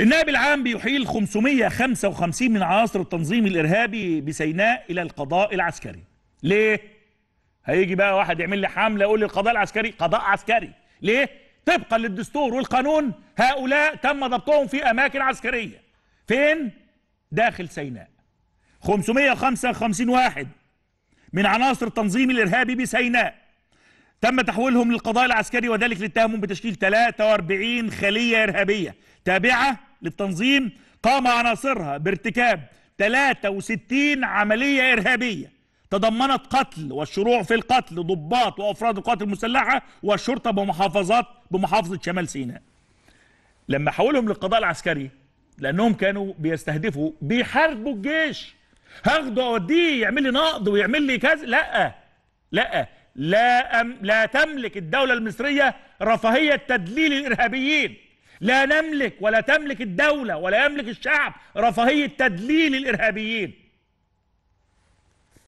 النائب العام بيحيل 555 من عناصر التنظيم الإرهابي بسيناء إلى القضاء العسكري ليه؟ هيجي بقى واحد يعمل لي حملة يقول لي القضاء العسكري قضاء عسكري ليه؟ طبقا للدستور والقانون هؤلاء تم ضبطهم في أماكن عسكرية فين؟ داخل سيناء 555 واحد من عناصر التنظيم الإرهابي بسيناء تم تحويلهم للقضاء العسكري وذلك لاتهامهم بتشكيل 43 خلية إرهابية تابعة للتنظيم قام عناصرها بارتكاب 63 عملية إرهابية تضمنت قتل والشروع في القتل ضباط وأفراد القوات المسلحة والشرطة بمحافظات بمحافظة شمال سيناء لما حولهم للقضاء العسكري لأنهم كانوا بيستهدفوا بيحاربوا الجيش هاخده اوديه يعمل لي نقض ويعمل لي كذا لا لا لا, أم لا تملك الدولة المصرية رفاهية تدليل الإرهابيين لا نملك ولا تملك الدولة ولا يملك الشعب رفاهية تدليل الإرهابيين